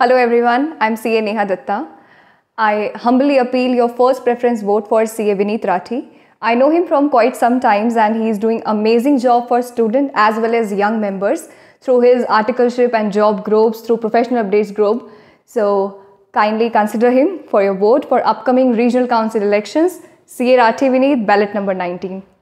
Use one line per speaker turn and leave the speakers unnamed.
Hello everyone, I'm CA Neha Datta. I humbly appeal your first preference vote for CA Vineet Rathi. I know him from quite some times and he is doing amazing job for student as well as young members through his articleship and job groups through professional updates group. So kindly consider him for your vote for upcoming regional council elections. CA Rathi Vineet, ballot number 19.